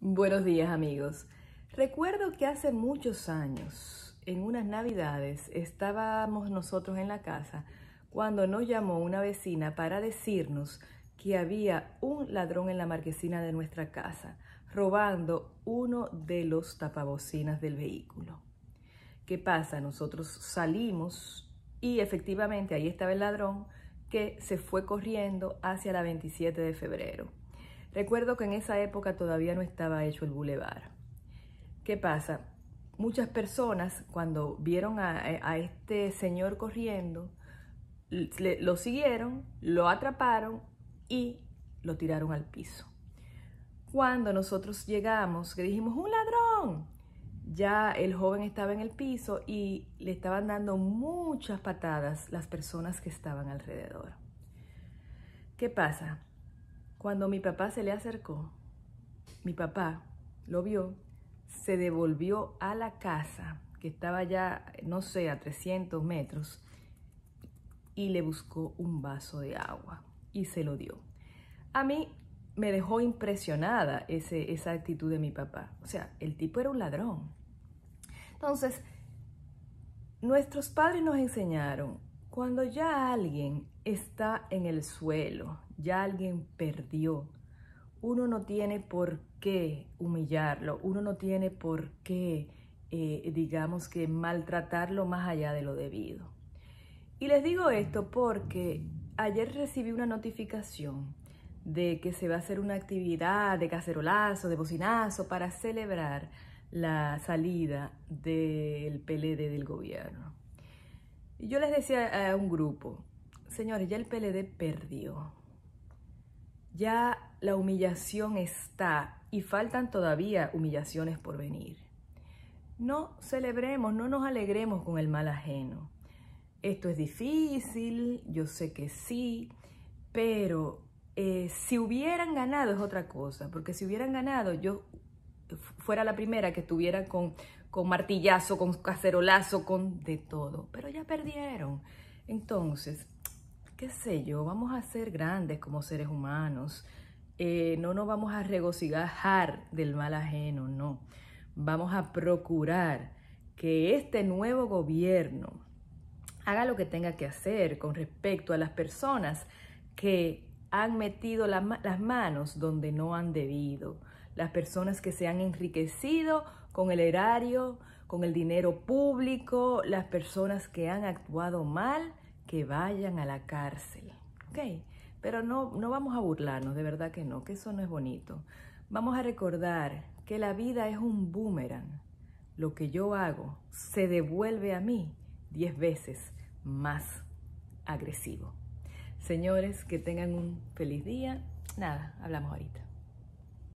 Buenos días amigos. Recuerdo que hace muchos años, en unas navidades, estábamos nosotros en la casa cuando nos llamó una vecina para decirnos que había un ladrón en la marquesina de nuestra casa, robando uno de los tapabocinas del vehículo. ¿Qué pasa? Nosotros salimos y efectivamente ahí estaba el ladrón que se fue corriendo hacia la 27 de febrero Recuerdo que en esa época todavía no estaba hecho el bulevar. ¿Qué pasa? Muchas personas cuando vieron a, este señor corriendo, lo siguieron, lo atraparon y lo tiraron al piso. Cuando nosotros llegamos, que dijimos, un ladrón, ya el joven estaba en el piso y le estaban dando muchas patadas las personas que estaban alrededor. ¿Qué pasa? Cuando mi papá se le acercó, mi papá lo vio, se devolvió a la casa, que estaba ya, no sé, a 300 metros, y le buscó un vaso de agua y se lo dio. A mí me dejó impresionada esa actitud de mi papá. O sea, el tipo era un ladrón. Entonces, nuestros padres nos enseñaron cuando ya alguien está en el suelo, ya alguien perdió, uno no tiene por qué humillarlo, uno no tiene por qué, eh, digamos que, maltratarlo más allá de lo debido. Y les digo esto porque ayer recibí una notificación de que se va a hacer una actividad de cacerolazo, de bocinazo, para celebrar la salida del PLD del gobierno. Y yo les decía a un grupo, señores, ya el PLD perdió. Ya la humillación está y faltan todavía humillaciones por venir. No celebremos, no nos alegremos con el mal ajeno. Esto es difícil, yo sé que sí, pero eh, si hubieran ganado es otra cosa, porque si hubieran ganado yo fuera la primera que estuviera con con martillazo, con cacerolazo, con de todo. Pero ya perdieron. Entonces, qué sé yo, vamos a ser grandes como seres humanos. Eh, no nos vamos a regocijar del mal ajeno, no. Vamos a procurar que este nuevo gobierno haga lo que tenga que hacer con respecto a las personas que han metido las manos donde no han debido, las personas que se han enriquecido con el erario, con el dinero público, las personas que han actuado mal, que vayan a la cárcel. ¿Ok? Pero no, no vamos a burlarnos, de verdad que no, que eso no es bonito. Vamos a recordar que la vida es un boomerang. Lo que yo hago se devuelve a mí diez veces más agresivo. Señores, que tengan un feliz día. Nada, hablamos ahorita.